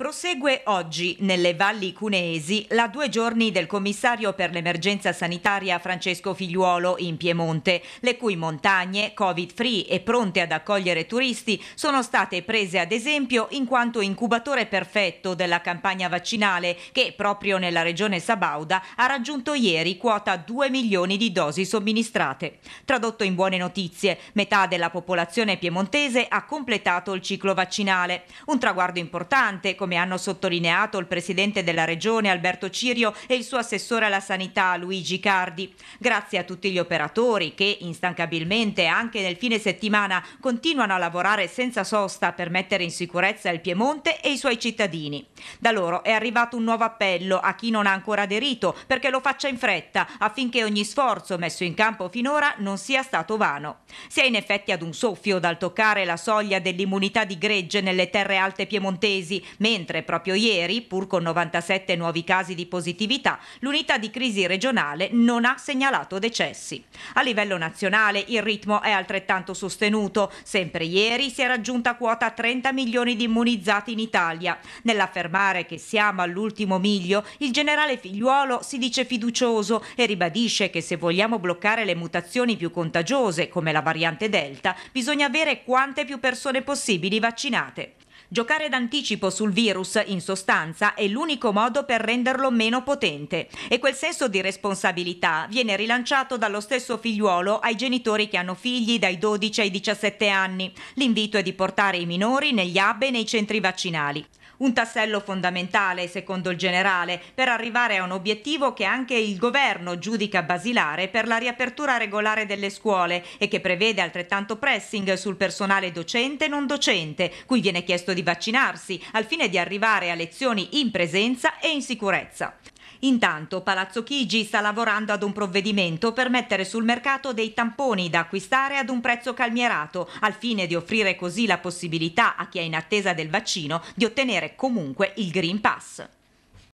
Prosegue oggi nelle valli cuneesi la due giorni del commissario per l'emergenza sanitaria Francesco Figliuolo in Piemonte, le cui montagne, covid-free e pronte ad accogliere turisti, sono state prese ad esempio in quanto incubatore perfetto della campagna vaccinale che proprio nella regione Sabauda ha raggiunto ieri quota 2 milioni di dosi somministrate. Tradotto in buone notizie, metà della popolazione piemontese ha completato il ciclo vaccinale, un traguardo importante come come hanno sottolineato il presidente della regione Alberto Cirio e il suo assessore alla sanità Luigi Cardi. Grazie a tutti gli operatori che instancabilmente anche nel fine settimana continuano a lavorare senza sosta per mettere in sicurezza il Piemonte e i suoi cittadini. Da loro è arrivato un nuovo appello a chi non ha ancora aderito perché lo faccia in fretta affinché ogni sforzo messo in campo finora non sia stato vano. Si è in effetti ad un soffio dal toccare la soglia dell'immunità di gregge nelle terre alte piemontesi, mentre Mentre proprio ieri, pur con 97 nuovi casi di positività, l'unità di crisi regionale non ha segnalato decessi. A livello nazionale il ritmo è altrettanto sostenuto. Sempre ieri si è raggiunta quota 30 milioni di immunizzati in Italia. Nell'affermare che siamo all'ultimo miglio, il generale Figliuolo si dice fiducioso e ribadisce che se vogliamo bloccare le mutazioni più contagiose, come la variante Delta, bisogna avere quante più persone possibili vaccinate. Giocare d'anticipo sul virus, in sostanza, è l'unico modo per renderlo meno potente e quel senso di responsabilità viene rilanciato dallo stesso figliuolo ai genitori che hanno figli dai 12 ai 17 anni. L'invito è di portare i minori negli hub e nei centri vaccinali. Un tassello fondamentale, secondo il generale, per arrivare a un obiettivo che anche il governo giudica basilare per la riapertura regolare delle scuole e che prevede altrettanto pressing sul personale docente e non docente, cui viene chiesto di di vaccinarsi al fine di arrivare a lezioni in presenza e in sicurezza. Intanto Palazzo Chigi sta lavorando ad un provvedimento per mettere sul mercato dei tamponi da acquistare ad un prezzo calmierato, al fine di offrire così la possibilità a chi è in attesa del vaccino di ottenere comunque il Green Pass.